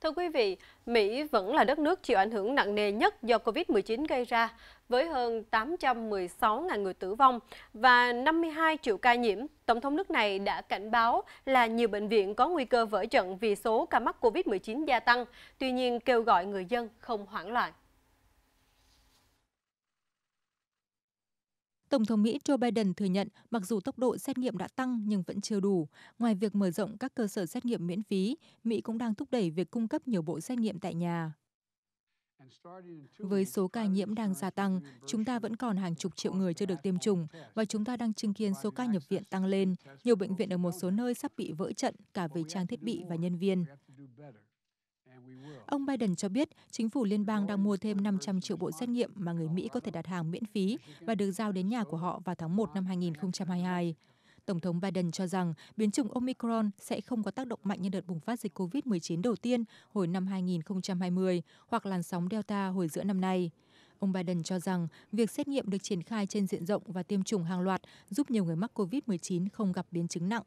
Thưa quý vị, Mỹ vẫn là đất nước chịu ảnh hưởng nặng nề nhất do Covid-19 gây ra, với hơn 816.000 người tử vong và 52 triệu ca nhiễm. Tổng thống nước này đã cảnh báo là nhiều bệnh viện có nguy cơ vỡ trận vì số ca mắc Covid-19 gia tăng, tuy nhiên kêu gọi người dân không hoảng loạn. Tổng thống Mỹ Joe Biden thừa nhận mặc dù tốc độ xét nghiệm đã tăng nhưng vẫn chưa đủ. Ngoài việc mở rộng các cơ sở xét nghiệm miễn phí, Mỹ cũng đang thúc đẩy việc cung cấp nhiều bộ xét nghiệm tại nhà. Với số ca nhiễm đang gia tăng, chúng ta vẫn còn hàng chục triệu người chưa được tiêm chủng và chúng ta đang chứng kiến số ca nhập viện tăng lên. Nhiều bệnh viện ở một số nơi sắp bị vỡ trận cả về trang thiết bị và nhân viên. Ông Biden cho biết chính phủ liên bang đang mua thêm 500 triệu bộ xét nghiệm mà người Mỹ có thể đặt hàng miễn phí và được giao đến nhà của họ vào tháng 1 năm 2022. Tổng thống Biden cho rằng biến chủng Omicron sẽ không có tác động mạnh như đợt bùng phát dịch COVID-19 đầu tiên hồi năm 2020 hoặc làn sóng Delta hồi giữa năm nay. Ông Biden cho rằng việc xét nghiệm được triển khai trên diện rộng và tiêm chủng hàng loạt giúp nhiều người mắc COVID-19 không gặp biến chứng nặng